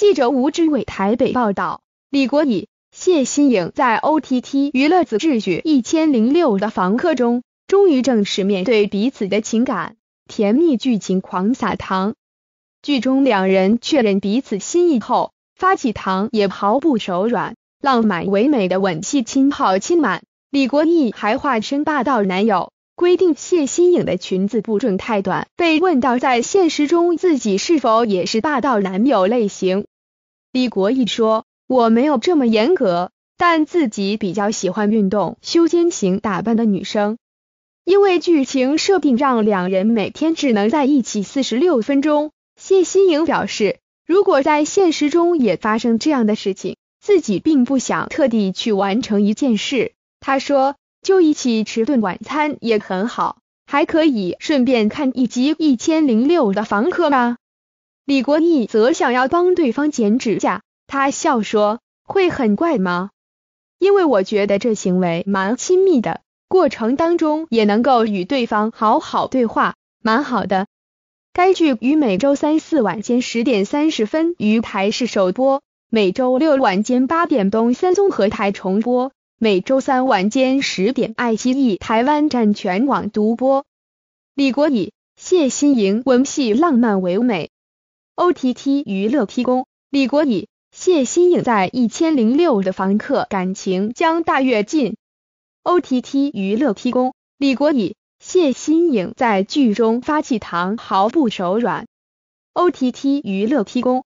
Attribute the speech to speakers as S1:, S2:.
S1: 记者吴志伟台北报道，李国义、谢欣颖在 OTT 娱乐子秩序一千零六》的房客中，终于正式面对彼此的情感，甜蜜剧情狂撒糖。剧中两人确认彼此心意后，发起糖也毫不手软，浪漫唯美的吻戏亲好亲满。李国义还化身霸道男友，规定谢欣颖的裙子不准太短。被问到在现实中自己是否也是霸道男友类型？李国义说：“我没有这么严格，但自己比较喜欢运动、修肩型打扮的女生。因为剧情设定让两人每天只能在一起四十六分钟。”谢欣颖表示：“如果在现实中也发生这样的事情，自己并不想特地去完成一件事。他说，就一起吃顿晚餐也很好，还可以顺便看一集《一千零六》的房客吗？”李国义则想要帮对方剪指甲，他笑说：“会很怪吗？因为我觉得这行为蛮亲密的，过程当中也能够与对方好好对话，蛮好的。”该剧于每周三四晚间十点三十分于台视首播，每周六晚间八点东森综合台重播，每周三晚间十点爱奇艺台湾站全网独播。李国义、谢欣莹，文戏浪漫唯美。OTT 娱乐提供，李国以谢欣颖在《一千零六》的房客感情将大跃进。OTT 娱乐提供，李国以谢欣颖在剧中发气糖毫不手软。OTT 娱乐提供。